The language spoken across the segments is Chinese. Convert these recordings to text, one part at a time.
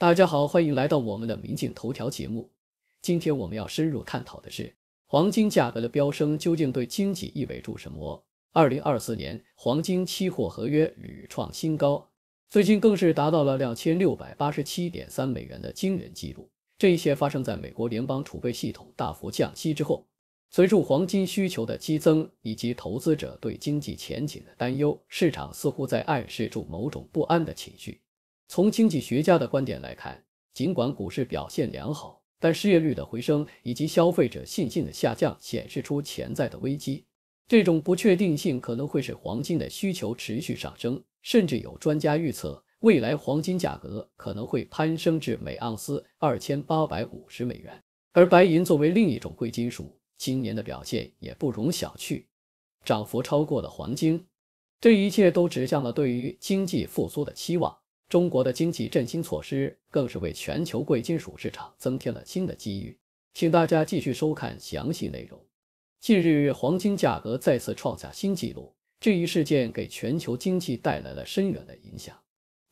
大家好，欢迎来到我们的《明镜头条》节目。今天我们要深入探讨的是，黄金价格的飙升究竟对经济意味着什么？二零二四年，黄金期货合约屡创新高，最近更是达到了两千六百八十七点三美元的惊人记录。这一切发生在美国联邦储备系统大幅降息之后，随着黄金需求的激增以及投资者对经济前景的担忧，市场似乎在暗示出某种不安的情绪。从经济学家的观点来看，尽管股市表现良好，但失业率的回升以及消费者信心的下降显示出潜在的危机。这种不确定性可能会使黄金的需求持续上升，甚至有专家预测，未来黄金价格可能会攀升至每盎司二千八百五十美元。而白银作为另一种贵金属，今年的表现也不容小觑，涨幅超过了黄金。这一切都指向了对于经济复苏的期望。中国的经济振兴措施更是为全球贵金属市场增添了新的机遇，请大家继续收看详细内容。近日，黄金价格再次创下新纪录，这一事件给全球经济带来了深远的影响。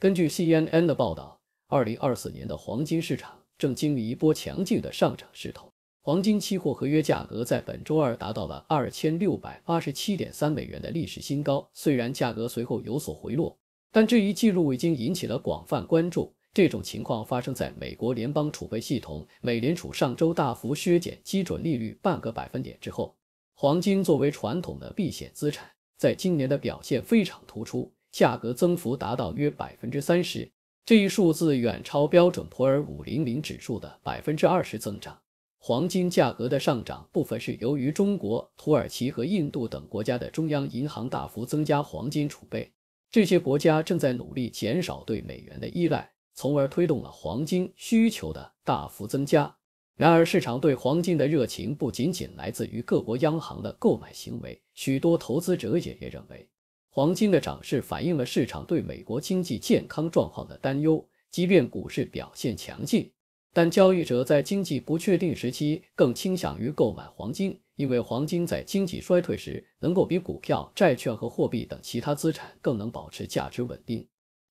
根据 CNN 的报道，2024年的黄金市场正经历一波强劲的上涨势头，黄金期货合约价格在本周二达到了2687.3美元的历史新高。虽然价格随后有所回落。但这一记录已经引起了广泛关注。这种情况发生在美国联邦储备系统，美联储上周大幅削减基准利率半个百分点之后。黄金作为传统的避险资产，在今年的表现非常突出，价格增幅达到约百分之三十，这一数字远超标准普尔五零零指数的百分之二十增长。黄金价格的上涨部分是由于中国、土耳其和印度等国家的中央银行大幅增加黄金储备。这些国家正在努力减少对美元的依赖，从而推动了黄金需求的大幅增加。然而，市场对黄金的热情不仅仅来自于各国央行的购买行为，许多投资者也认为，黄金的涨势反映了市场对美国经济健康状况的担忧，即便股市表现强劲。但交易者在经济不确定时期更倾向于购买黄金，因为黄金在经济衰退时能够比股票、债券和货币等其他资产更能保持价值稳定。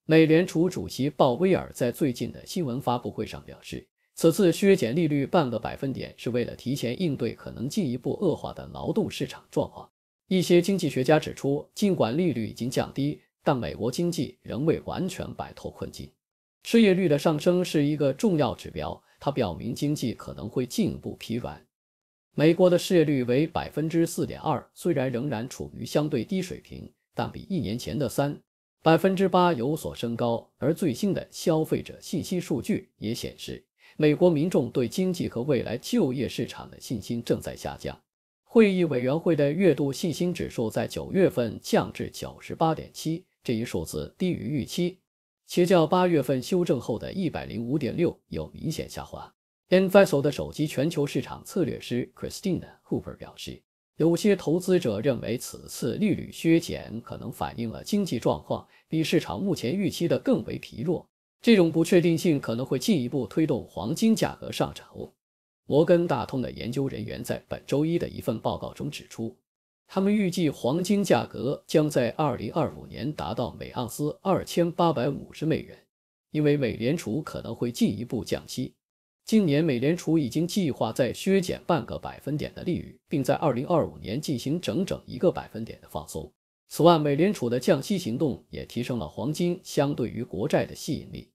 美联储主席鲍威尔在最近的新闻发布会上表示，此次削减利率半个百分点是为了提前应对可能进一步恶化的劳动市场状况。一些经济学家指出，尽管利率已经降低，但美国经济仍未完全摆脱困境。失业率的上升是一个重要指标，它表明经济可能会进一步疲软。美国的失业率为百分之四点二，虽然仍然处于相对低水平，但比一年前的三百分之八有所升高。而最新的消费者信息数据也显示，美国民众对经济和未来就业市场的信心正在下降。会议委员会的月度信心指数在九月份降至九十八点七，这一数字低于预期。且较八月份修正后的一百零五点六，有明显下滑。e n v e s o 的手机全球市场策略师 c h r i s t i n e h o o p e r 表示，有些投资者认为此次利率削减可能反映了经济状况比市场目前预期的更为疲弱。这种不确定性可能会进一步推动黄金价格上涨。摩根大通的研究人员在本周一的一份报告中指出。他们预计黄金价格将在2025年达到每盎司2850美元，因为美联储可能会进一步降息。今年，美联储已经计划再削减半个百分点的利率，并在2025年进行整整一个百分点的放松。此外，美联储的降息行动也提升了黄金相对于国债的吸引力。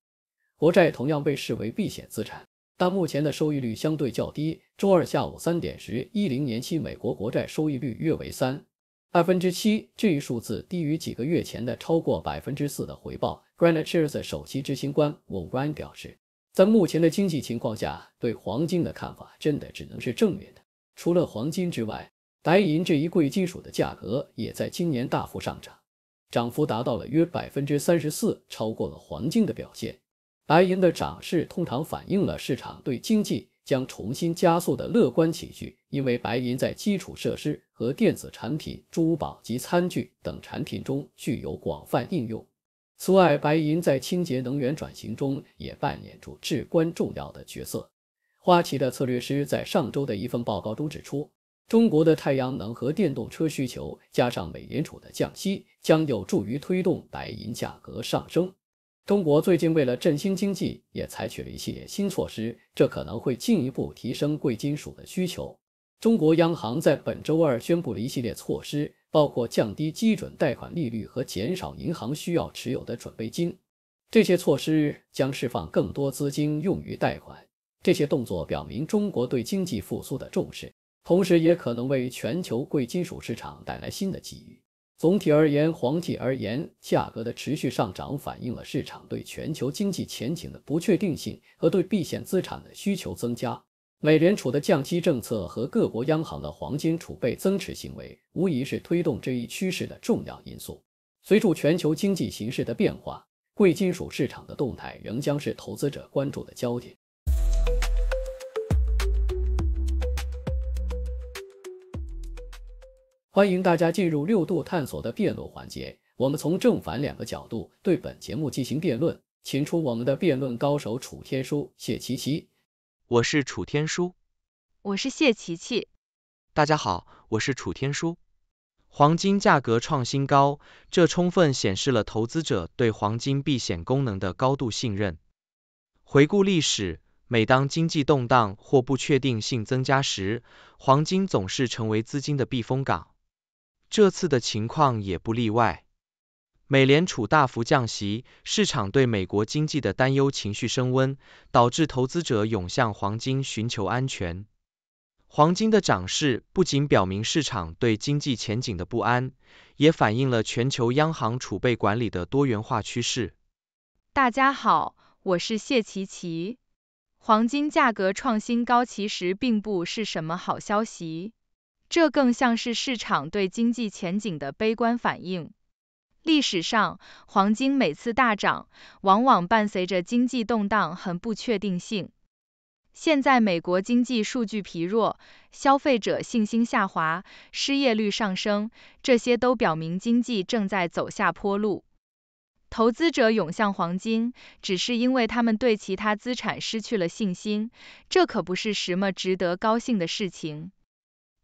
国债同样被视为避险资产。但目前的收益率相对较低。周二下午三点时，一零年期美国国债收益率约为三二分之七，这一数字低于几个月前的超过百分之四的回报。GraniteShares 首席执行官 w o g r a n 表示，在目前的经济情况下，对黄金的看法真的只能是正面的。除了黄金之外，白银这一贵金属的价格也在今年大幅上涨，涨幅达到了约百分之三十四，超过了黄金的表现。白银的涨势通常反映了市场对经济将重新加速的乐观情绪，因为白银在基础设施和电子产品、珠宝及餐具等产品中具有广泛应用。此外，白银在清洁能源转型中也扮演着至关重要的角色。花旗的策略师在上周的一份报告中指出，中国的太阳能和电动车需求加上美联储的降息，将有助于推动白银价格上升。中国最近为了振兴经济，也采取了一系列新措施，这可能会进一步提升贵金属的需求。中国央行在本周二宣布了一系列措施，包括降低基准贷款利率和减少银行需要持有的准备金。这些措施将释放更多资金用于贷款。这些动作表明中国对经济复苏的重视，同时也可能为全球贵金属市场带来新的机遇。总体而言，黄金而言，价格的持续上涨反映了市场对全球经济前景的不确定性和对避险资产的需求增加。美联储的降息政策和各国央行的黄金储备增持行为，无疑是推动这一趋势的重要因素。随着全球经济形势的变化，贵金属市场的动态仍将是投资者关注的焦点。欢迎大家进入六度探索的辩论环节，我们从正反两个角度对本节目进行辩论，请出我们的辩论高手楚天舒、谢琪琪。我是楚天舒，我是谢琪琪。大家好，我是楚天舒。黄金价格创新高，这充分显示了投资者对黄金避险功能的高度信任。回顾历史，每当经济动荡或不确定性增加时，黄金总是成为资金的避风港。这次的情况也不例外，美联储大幅降息，市场对美国经济的担忧情绪升温，导致投资者涌向黄金寻求安全。黄金的涨势不仅表明市场对经济前景的不安，也反映了全球央行储备管理的多元化趋势。大家好，我是谢琪琪，黄金价格创新高其实并不是什么好消息。这更像是市场对经济前景的悲观反应。历史上，黄金每次大涨往往伴随着经济动荡和不确定性。现在，美国经济数据疲弱，消费者信心下滑，失业率上升，这些都表明经济正在走下坡路。投资者涌向黄金，只是因为他们对其他资产失去了信心，这可不是什么值得高兴的事情。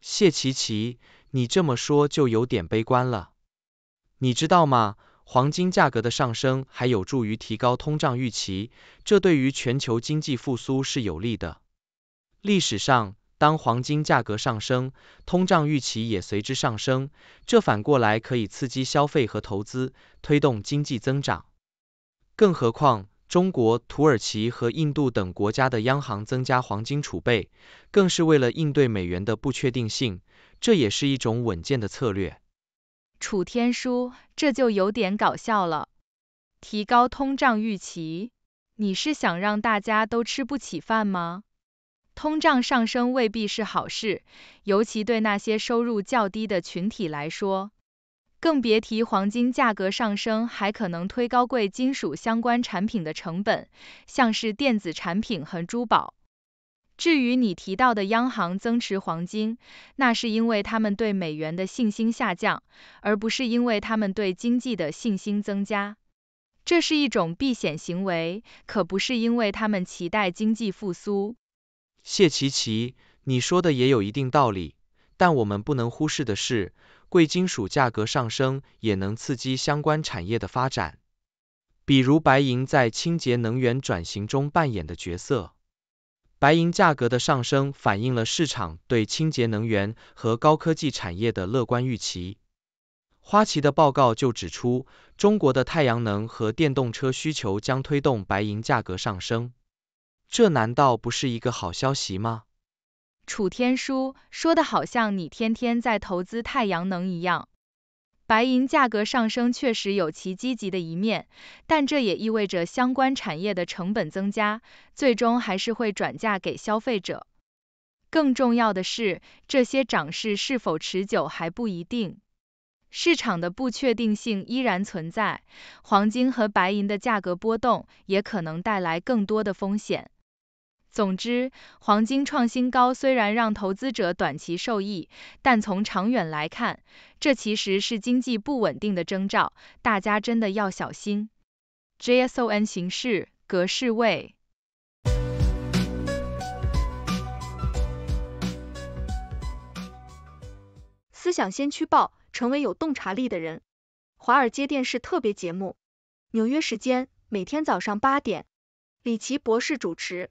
谢琪琪，你这么说就有点悲观了。你知道吗？黄金价格的上升还有助于提高通胀预期，这对于全球经济复苏是有利的。历史上，当黄金价格上升，通胀预期也随之上升，这反过来可以刺激消费和投资，推动经济增长。更何况，中国、土耳其和印度等国家的央行增加黄金储备，更是为了应对美元的不确定性。这也是一种稳健的策略。楚天舒，这就有点搞笑了。提高通胀预期，你是想让大家都吃不起饭吗？通胀上升未必是好事，尤其对那些收入较低的群体来说。更别提黄金价格上升，还可能推高贵金属相关产品的成本，像是电子产品和珠宝。至于你提到的央行增持黄金，那是因为他们对美元的信心下降，而不是因为他们对经济的信心增加。这是一种避险行为，可不是因为他们期待经济复苏。谢奇奇，你说的也有一定道理。但我们不能忽视的是，贵金属价格上升也能刺激相关产业的发展，比如白银在清洁能源转型中扮演的角色。白银价格的上升反映了市场对清洁能源和高科技产业的乐观预期。花旗的报告就指出，中国的太阳能和电动车需求将推动白银价格上升，这难道不是一个好消息吗？楚天舒说的，好像你天天在投资太阳能一样。白银价格上升确实有其积极的一面，但这也意味着相关产业的成本增加，最终还是会转嫁给消费者。更重要的是，这些涨势是否持久还不一定。市场的不确定性依然存在，黄金和白银的价格波动也可能带来更多的风险。总之，黄金创新高虽然让投资者短期受益，但从长远来看，这其实是经济不稳定的征兆，大家真的要小心。JSON 形式格式为。思想先驱报，成为有洞察力的人。华尔街电视特别节目，纽约时间每天早上八点，李奇博士主持。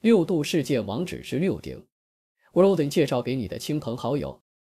六度世界网址是六顶，我罗登介绍给你的亲朋好友。